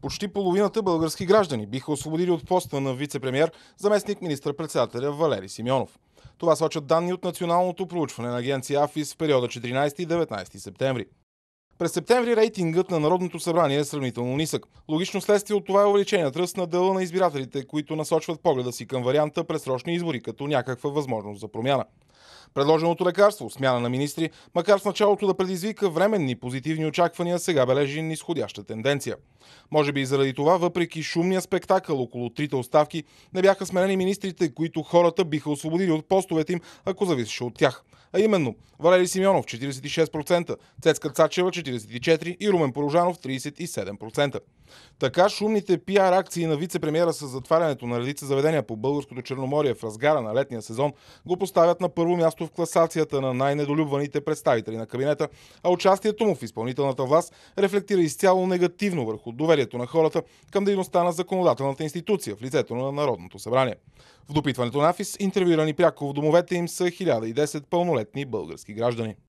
Почти половината български граждани биха освободили от поста на вице-премьер заместник министър председателя Валери Симеонов. Това сочат данни от националното проучване на агенция АФИС в периода 14 и 19 септември. През септември рейтингът на Народното събрание е сравнително нисък. Логично следствие от това е увеличеният ръст на дъла на избирателите, които насочват погледа си към варианта пресрочни избори като някаква възможност за промяна. Предложеното лекарство, смяна на министри, макар в началото да предизвика временни позитивни очаквания, сега бележи нисходяща тенденция. Може би и заради това, въпреки шумния спектакъл около трите оставки, не бяха сменени министрите, които хората биха освободили от постовете им, ако зависеше от тях. А именно Валери Симеонов 46%, Цецка Цачева 44% и Румен Порожанов 37%. Така шумните пиар акции на вице-премьера с затварянето на редица заведения по българското Черноморие в разгара на летния сезон го поставят на първо място място в класацията на най-недолюбваните представители на кабинета, а участието му в изпълнителната власт рефлектира изцяло негативно върху доверието на хората към дейността на законодателната институция в лицето на Народното събрание. В допитването на АФИС интервюирани пряко в домовете им са 1010 пълнолетни български граждани.